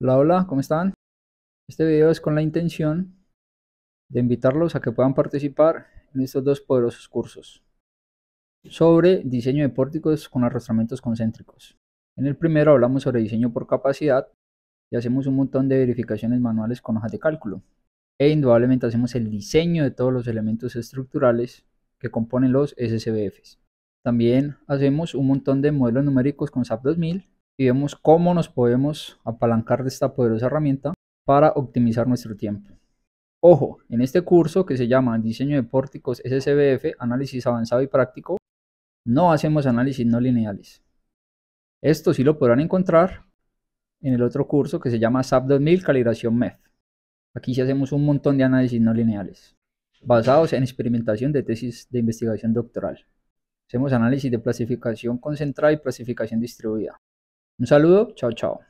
Hola, hola, ¿cómo están? Este video es con la intención de invitarlos a que puedan participar en estos dos poderosos cursos sobre diseño de pórticos con arrastramientos concéntricos. En el primero hablamos sobre diseño por capacidad y hacemos un montón de verificaciones manuales con hojas de cálculo. E indudablemente hacemos el diseño de todos los elementos estructurales que componen los SCBFs. También hacemos un montón de modelos numéricos con SAP 2000 y vemos cómo nos podemos apalancar de esta poderosa herramienta para optimizar nuestro tiempo. Ojo, en este curso que se llama Diseño de Pórticos SCBF, Análisis Avanzado y Práctico, no hacemos análisis no lineales. Esto sí lo podrán encontrar en el otro curso que se llama SAP 2000 Calibración MEF. Aquí sí hacemos un montón de análisis no lineales, basados en experimentación de tesis de investigación doctoral. Hacemos análisis de clasificación concentrada y clasificación distribuida. Un saludo, chao, chao.